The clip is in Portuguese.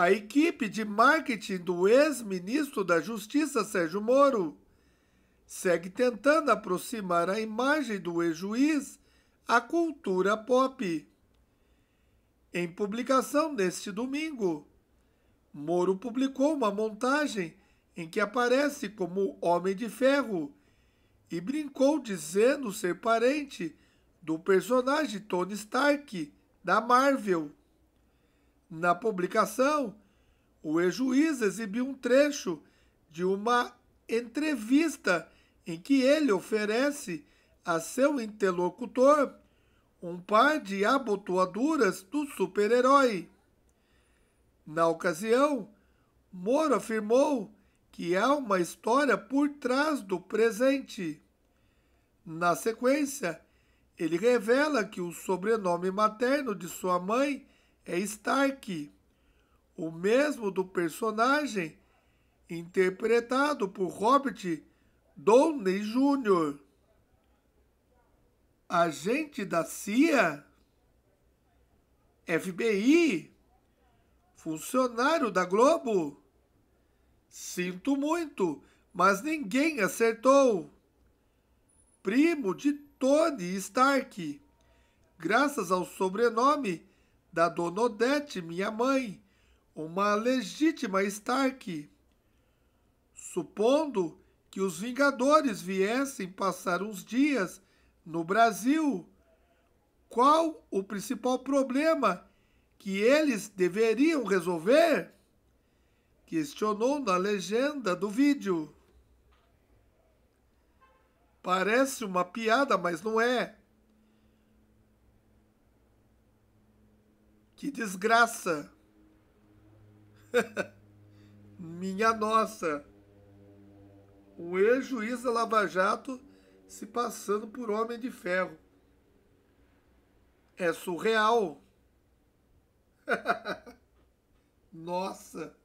a equipe de marketing do ex-ministro da Justiça Sérgio Moro segue tentando aproximar a imagem do ex-juiz à cultura pop. Em publicação neste domingo, Moro publicou uma montagem em que aparece como Homem de Ferro e brincou dizendo ser parente do personagem Tony Stark da Marvel. Na publicação, o ex-juiz exibiu um trecho de uma entrevista em que ele oferece a seu interlocutor um par de abotoaduras do super-herói. Na ocasião, Moro afirmou que há uma história por trás do presente. Na sequência, ele revela que o sobrenome materno de sua mãe é Stark, o mesmo do personagem interpretado por Robert Downey Jr. Agente da CIA, FBI, funcionário da Globo. Sinto muito, mas ninguém acertou. Primo de Tony Stark, graças ao sobrenome da Dona Odete, minha mãe, uma legítima Stark. Supondo que os Vingadores viessem passar uns dias no Brasil, qual o principal problema que eles deveriam resolver? Questionou na legenda do vídeo. Parece uma piada, mas não é. Que desgraça! Minha nossa! Um ex-juiz da Lava Jato se passando por homem de ferro. É surreal! nossa!